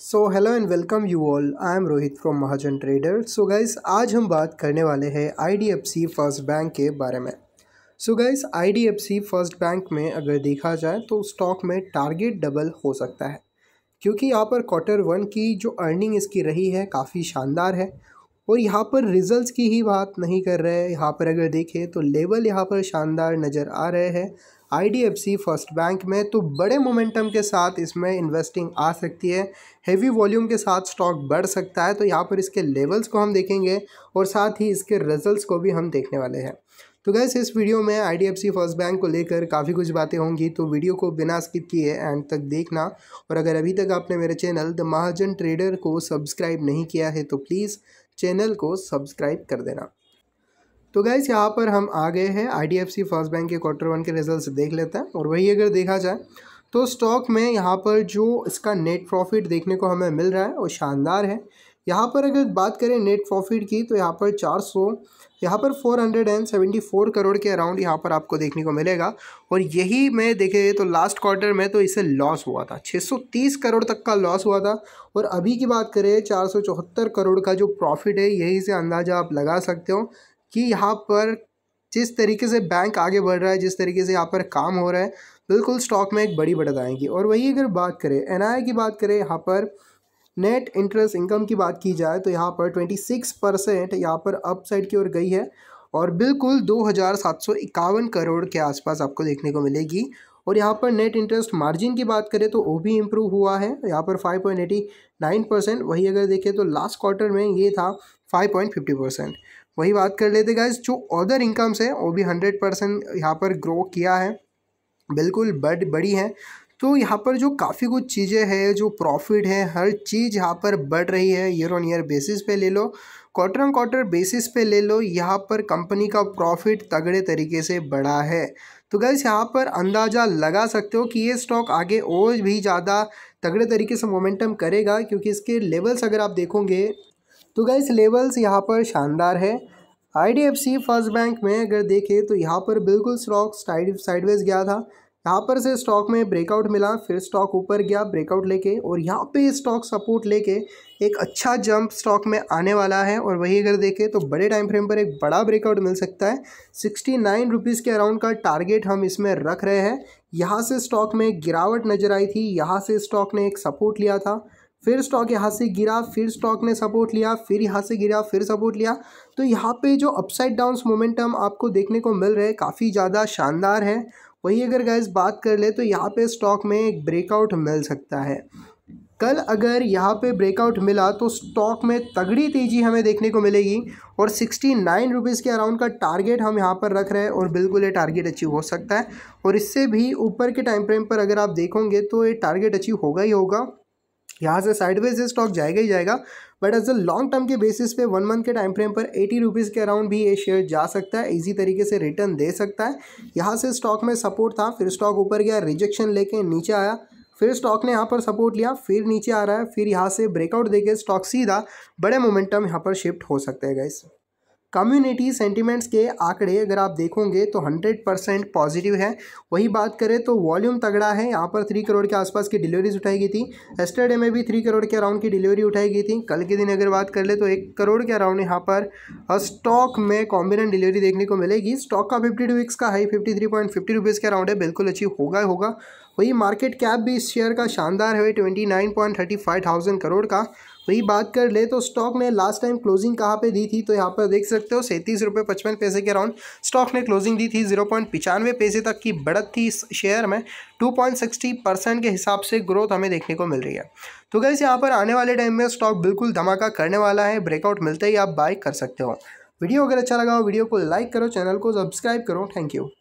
so hello and welcome you all I am Rohit from Mahajan trader so guys आज हम बात करने वाले हैं आईडीएफसी फर्स्ट बैंक के बारे में so guys IDFC first bank में अगर देखा जाए तो स्टॉक में टारगेट डबल हो सकता है क्योंकि यहाँ पर क्वार्टर वन की जो अर्निंग इसकी रही है काफ़ी शानदार है और यहाँ पर रिजल्ट्स की ही बात नहीं कर रहे हैं यहाँ पर अगर देखें तो लेवल यहाँ पर शानदार नज़र आ रहे हैं आईडीएफसी फर्स्ट बैंक में तो बड़े मोमेंटम के साथ इसमें इन्वेस्टिंग आ सकती है हेवी वॉल्यूम के साथ स्टॉक बढ़ सकता है तो यहाँ पर इसके लेवल्स को हम देखेंगे और साथ ही इसके रिजल्ट्स को भी हम देखने वाले हैं तो गैस इस वीडियो में सी फर्स्ट बैंक को लेकर काफ़ी कुछ बातें होंगी तो वीडियो को बिना स्किप किए एंड तक देखना और अगर अभी तक आपने मेरे चैनल द महाजन ट्रेडर को सब्सक्राइब नहीं किया है तो प्लीज़ चैनल को सब्सक्राइब कर देना तो गैस यहाँ पर हम आ गए हैं आईडीएफसी फर्स्ट बैंक के क्वार्टर वन के रिजल्ट्स देख लेते हैं और वही अगर देखा जाए तो स्टॉक में यहाँ पर जो इसका नेट प्रॉफिट देखने को हमें मिल रहा है वो शानदार है यहाँ पर अगर बात करें नेट प्रॉफिट की तो यहाँ पर चार सौ यहाँ पर four hundred and seventy four crore के अराउंड यहाँ पर आपको देखने को मिलेगा और यही मैं देखे तो लास्ट क्वार्टर में तो इसे लॉस हुआ था छः सौ तीस करोड़ तक का लॉस हुआ था और अभी की बात करें चार सौ चौहत्तर करोड़ का जो प्रॉफिट है यही से अंदाज़ा आप लगा सकते हो कि यहाँ पर जिस तरीके से बैंक आगे बढ़ रहा है जिस तरीके से यहाँ पर काम हो रहा है बिल्कुल स्टॉक में एक बड़ी बढ़त आएगी और वही अगर बात करें एन की बात करें यहाँ पर नेट इंटरेस्ट इनकम की बात की जाए तो यहाँ पर ट्वेंटी सिक्स परसेंट यहाँ पर अप साइड की ओर गई है और बिल्कुल दो हज़ार सात सौ इक्यावन करोड़ के आसपास आपको देखने को मिलेगी और यहाँ पर नेट इंटरेस्ट मार्जिन की बात करें तो वो भी इम्प्रूव हुआ है यहाँ पर five point eighty nine percent वही अगर देखें तो लास्ट क्वार्टर में ये था फाइव पॉइंट फिफ्टी परसेंट वही बात कर लेते गाइज जो अदर इनकम्स हैं वो भी हंड्रेड परसेंट यहाँ पर ग्रो किया है बिल्कुल बड बड़ी है तो यहाँ पर जो काफ़ी कुछ चीज़ें हैं जो प्रॉफिट है हर चीज़ यहाँ पर बढ़ रही है ईयर ऑन ईयर बेसिस पे ले लो क्वार्टर ऑन क्वार्टर बेसिस पे ले लो यहाँ पर कंपनी का प्रॉफिट तगड़े तरीके से बढ़ा है तो गैस यहाँ पर अंदाज़ा लगा सकते हो कि ये स्टॉक आगे और भी ज़्यादा तगड़े तरीके से मोमेंटम करेगा क्योंकि इसके लेवल्स अगर आप देखोगे तो गैस लेवल्स यहाँ पर शानदार है I D F C first bank में अगर देखें तो यहाँ पर बिल्कुल स्टॉक साइड साइडवेज गया था यहाँ पर से स्टॉक में ब्रेकआउट मिला फिर स्टॉक ऊपर गया ब्रेकआउट लेके और यहाँ पे स्टॉक सपोर्ट लेके एक अच्छा जंप स्टॉक में आने वाला है और वही अगर देखें तो बड़े टाइम फ्रेम पर एक बड़ा ब्रेकआउट मिल सकता है सिक्सटी नाइन रुपीज़ के अराउंड का टारगेट हम इसमें रख रहे हैं यहाँ से स्टॉक में गिरावट नज़र आई थी यहाँ से स्टॉक ने एक सपोर्ट लिया था फिर स्टॉक यहाँ से गिरा फिर स्टॉक ने सपोर्ट लिया फिर यहाँ से गिरा फिर सपोर्ट लिया तो यहाँ पे जो अपसाइड डाउन मोमेंटम आपको देखने को मिल रहे काफ़ी ज़्यादा शानदार है वहीं अगर गैस बात कर ले तो यहाँ पे स्टॉक में एक ब्रेकआउट मिल सकता है कल अगर यहाँ पे ब्रेकआउट मिला तो स्टॉक में तगड़ी तेज़ी हमें देखने को मिलेगी और सिक्सटी नाइन रुपीज़ के अराउंड का टारगेट हम यहाँ पर रख रहे हैं और बिल्कुल ये टारगेट अचीव हो सकता है और इससे भी ऊपर के टाइम फ्रेम पर अगर आप देखोगे तो ये टारगेट अचीव होगा ही होगा यहाँ से साइडवेज स्टॉक जाएगा ही जाएगा but as a long term के बेसिस पे वन मंथ के टाइम फ्रेम पर एटी रुपीज़ के अराउंड भी ये शेयर जा सकता है इजी तरीके से रिटर्न दे सकता है यहाँ से स्टॉक में सपोर्ट था फिर स्टॉक ऊपर गया रिजेक्शन लेके नीचे आया फिर स्टॉक ने यहाँ पर सपोर्ट लिया फिर नीचे आ रहा है फिर यहाँ से ब्रेकआउट देके स्टॉक सीधा बड़े मोमेंटम यहाँ पर शिफ्ट हो सकते हैं गाइस कम्युनिटी सेंटीमेंट्स के आंकड़े अगर आप देखोगे तो 100 परसेंट पॉजिटिव है वही बात करें तो वॉल्यूम तगड़ा है यहाँ पर थ्री करोड़ के आसपास की डिलीवरीज उठाई गई थी एस्टरडे में भी थ्री करोड़ के अराउंड की डिलीवरी उठाई गई थी कल के दिन अगर बात कर ले तो एक करोड़ के अराउंड यहाँ पर स्टॉक में कॉम्बिनेंट डिलीवरी देखने को मिलेगी स्टॉक का फिफ्टी टू वीक्स का high fifty three point fifty rupees के अराउंड है बिल्कुल अचीव होगा होगा वही मार्केट कैप भी इस शेयर का शानदार है twenty nine point thirty five thousand crore का वही बात कर ले तो स्टॉक ने लास्ट टाइम क्लोजिंग कहाँ पे दी थी तो यहाँ पर देख सकते हो सैंतीस रुपये पचपन पैसे के अराउंड स्टॉक ने क्लोजिंग दी थी जीरो पॉइंट पचानवे पैसे तक की बढ़त थी इस शेयर में टू पॉइंट सिक्सटी परसेंट के हिसाब से ग्रोथ हमें देखने को मिल रही है तो गैस यहाँ पर आने वाले टाइम में स्टॉक बिल्कुल धमाका करने वाला है ब्रेकआउट मिलते ही आप बाय कर सकते हो वीडियो अगर अच्छा लगा हो वीडियो को लाइक करो चैनल को सब्सक्राइब करो थैंक यू